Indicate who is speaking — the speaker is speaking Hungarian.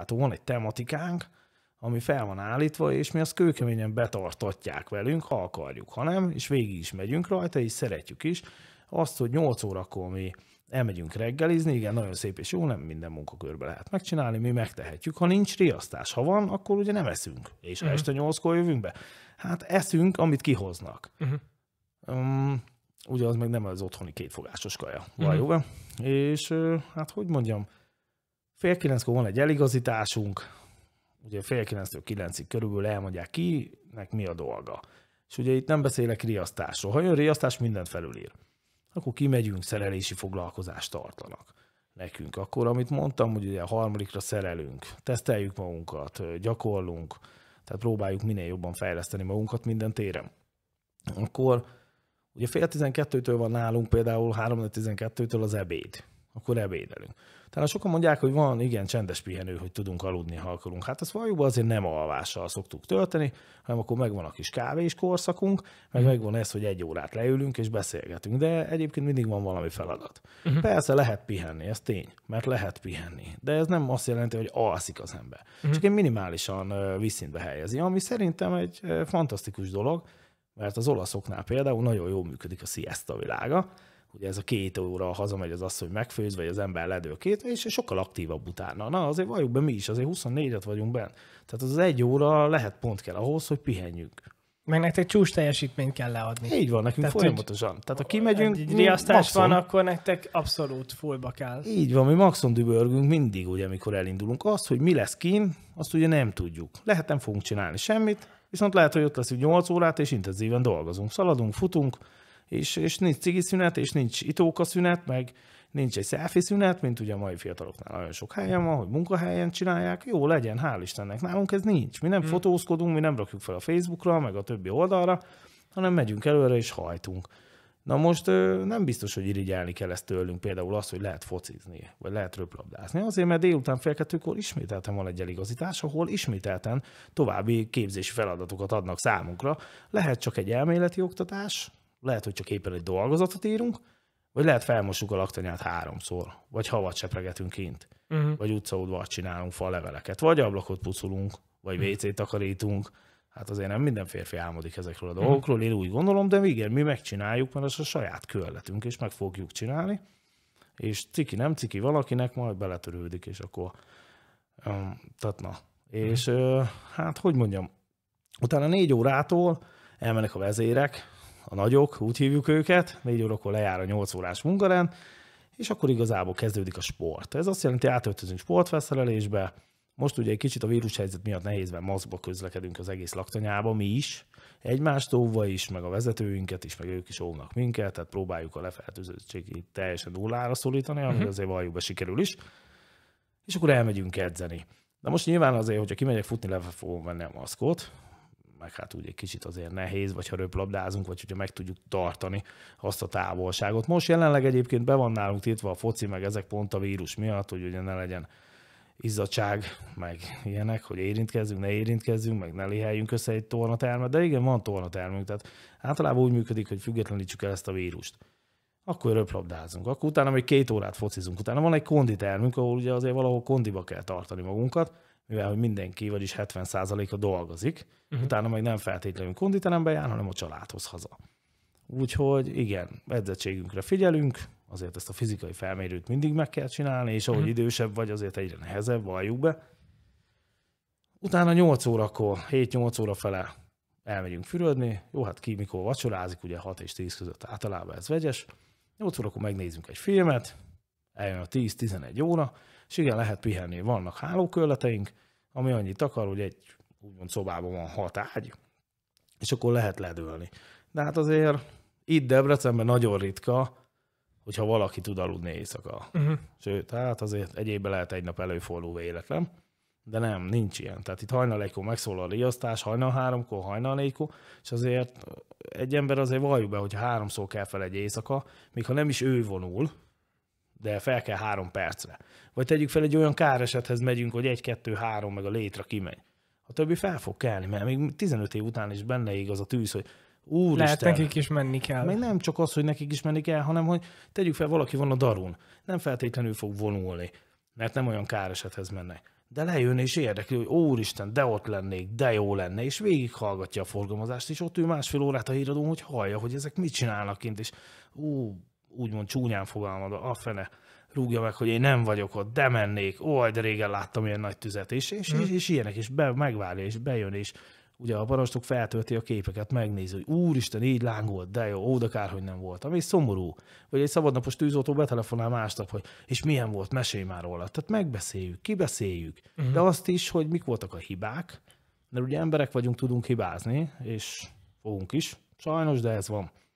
Speaker 1: hát van egy tematikánk, ami fel van állítva, és mi azt kőkeményen betartatják velünk, ha akarjuk, ha nem, és végig is megyünk rajta, és szeretjük is. Azt, hogy 8 órakor mi elmegyünk reggelizni, igen, nagyon szép és jó, nem minden munkakörbe lehet megcsinálni, mi megtehetjük. Ha nincs riasztás, ha van, akkor ugye nem eszünk, és uh-huh. este 8-kor jövünk be. Hát eszünk, amit kihoznak. Uh-huh. Um, ugye az meg nem az otthoni kétfogásos kaja, uh-huh. jó? És hát hogy mondjam, Fél kilenckor van egy eligazításunk, ugye fél kilenctől kilencig körülbelül elmondják ki, nek mi a dolga. És ugye itt nem beszélek riasztásról. Ha jön riasztás, mindent felülír. Akkor kimegyünk, szerelési foglalkozást tartanak nekünk. Akkor, amit mondtam, hogy ugye a harmadikra szerelünk, teszteljük magunkat, gyakorlunk, tehát próbáljuk minél jobban fejleszteni magunkat minden téren. Akkor ugye fél tizenkettőtől van nálunk például 3-12-től az ebéd akkor ebédelünk. Tehát sokan mondják, hogy van igen csendes pihenő, hogy tudunk aludni, ha akarunk. Hát az valójában azért nem alvással szoktuk tölteni, hanem akkor megvan a kis kávés korszakunk, meg mhm. megvan ez, hogy egy órát leülünk és beszélgetünk. De egyébként mindig van valami feladat. Uh-huh. Persze lehet pihenni, ez tény, mert lehet pihenni. De ez nem azt jelenti, hogy alszik az ember. Uh-huh. Csak egy minimálisan visszintbe helyezi, ami szerintem egy fantasztikus dolog, mert az olaszoknál például nagyon jól működik a siesta világa, Ugye ez a két óra hazamegy az asszony megfőz, vagy az ember ledő két, és sokkal aktívabb utána. Na, azért valljuk be mi is, azért 24-et vagyunk benne. Tehát az egy óra lehet pont kell ahhoz, hogy pihenjünk. Meg nektek csúcs teljesítményt kell leadni. Így van, nekünk Tehát folyamatosan. Úgy, Tehát ha kimegyünk... Egy riasztás maximum, van, akkor nektek abszolút fullba kell. Így van, mi maximum dübörgünk mindig, ugye, amikor elindulunk. Azt, hogy mi lesz kín, azt ugye nem tudjuk. Lehet nem fogunk csinálni semmit, viszont lehet, hogy ott leszünk 8 órát, és intenzíven dolgozunk. Szaladunk, futunk, és, és nincs cigiszünet, és nincs itóka szünet, meg nincs egy selfie szünet, mint ugye a mai fiataloknál nagyon sok helyen van, hogy munkahelyen csinálják, jó legyen, hál' Istennek. Nálunk ez nincs. Mi nem hmm. fotózkodunk, mi nem rakjuk fel a Facebookra, meg a többi oldalra, hanem megyünk előre és hajtunk. Na most nem biztos, hogy irigyelni kell ezt tőlünk, például az, hogy lehet focizni, vagy lehet röplabdázni. Azért, mert délután fél kettőkor ismételten van egy eligazítás, ahol ismételten további képzési feladatokat adnak számunkra. Lehet csak egy elméleti oktatás, lehet, hogy csak éppen egy dolgozatot írunk, vagy lehet felmosuk a laktanyát háromszor, vagy havat sepregetünk kint, uh-huh. Mhm. vagy utcaudvart csinálunk fa leveleket, vagy ablakot pucolunk, vagy WC-t mhm. takarítunk. Hát azért nem minden férfi álmodik ezekről a mhm. dolgokról, uh-huh. én úgy gondolom, de igen, mi megcsináljuk, mert ez a saját körletünk, és meg fogjuk csinálni, és ciki nem ciki valakinek, majd beletörődik, és akkor um, tehát na. És uh hát, hogy mondjam, utána négy órától elmennek a vezérek, a nagyok, úgy hívjuk őket, négy órakor lejár a nyolc órás munkarend, és akkor igazából kezdődik a sport. Ez azt jelenti, átöltözünk sportfelszerelésbe, most ugye egy kicsit a vírushelyzet miatt nehézben mert közlekedünk az egész laktanyába, mi is, egymást óvva is, meg a vezetőinket is, meg ők is óvnak minket, tehát próbáljuk a lefertőzöttségét teljesen nullára szólítani, ami uh-huh. azért valljuk be sikerül is, és akkor elmegyünk edzeni. De most nyilván azért, hogyha kimegyek futni, le fogom venni a maszkot, meg hát úgy egy kicsit azért nehéz, vagy ha röplabdázunk, vagy hogyha meg tudjuk tartani azt a távolságot. Most jelenleg egyébként be van nálunk tiltva a foci, meg ezek pont a vírus miatt, hogy ugye ne legyen izzadság, meg ilyenek, hogy érintkezzünk, ne érintkezzünk, meg ne léheljünk össze egy tornatermet, de igen, van tornatermünk, tehát általában úgy működik, hogy függetlenítsük el ezt a vírust akkor röplabdázunk, akkor utána még két órát focizunk, utána van egy konditermünk, ahol ugye azért valahol kondiba kell tartani magunkat, mivel hogy mindenki, vagyis 70%-a dolgozik, uh-huh. utána meg nem feltétlenül konditerembe jár, hanem a családhoz haza. Úgyhogy igen, edzettségünkre figyelünk, azért ezt a fizikai felmérőt mindig meg kell csinálni, és ahogy uh-huh. idősebb vagy, azért egyre nehezebb, valljuk be. Utána 8 órakor, 7-8 óra fele elmegyünk fürödni, jó, hát ki mikor vacsorázik, ugye 6 és 10 között általában ez vegyes. 8 órakor megnézzünk egy filmet, eljön a 10-11 óra, és igen, lehet pihenni. Vannak hálókörleteink, ami annyit akar, hogy egy úgymond szobában van hat ágy, és akkor lehet ledőlni. De hát azért itt Debrecenben nagyon ritka, hogyha valaki tud aludni éjszaka. Uh-huh. Sőt, hát azért egyébben lehet egy nap előforduló véletlen, de nem, nincs ilyen. Tehát itt hajnal egykor megszólal a riasztás, hajnal háromkor, hajnal négykor, és azért egy ember azért valljuk be, hogy háromszor kell fel egy éjszaka, még ha nem is ő vonul, de fel kell három percre. Vagy tegyük fel, egy olyan káresethez megyünk, hogy egy, kettő, három, meg a létre kimegy. A többi fel fog kelni, mert még 15 év után is benne ég az a tűz, hogy úristen. Lehet nekik is menni kell. Még nem csak az, hogy nekik is menni kell, hanem hogy tegyük fel, valaki van a darun. Nem feltétlenül fog vonulni, mert nem olyan káresethez mennek. De lejön és érdekli, hogy úristen, de ott lennék, de jó lenne, és végighallgatja a forgalmazást, és ott ő másfél órát a híradón, hogy hallja, hogy ezek mit csinálnak kint, és ú, úgymond csúnyán fogalmazva, a fene rúgja meg, hogy én nem vagyok ott, de mennék, ó, de régen láttam ilyen nagy tüzet, és, és, és, mhm. és ilyenek, és be, megvárja, és bejön, és ugye a parancsnok feltölti a képeket, megnézi, hogy úristen, így lángolt, de jó, ó, de kár, hogy nem voltam, és szomorú. Vagy egy szabadnapos tűzoltó betelefonál másnap, hogy és milyen volt, mesélj már róla. Tehát megbeszéljük, kibeszéljük, uh-huh. de azt is, hogy mik voltak a hibák, mert ugye emberek vagyunk, tudunk hibázni, és fogunk is, sajnos, de ez van.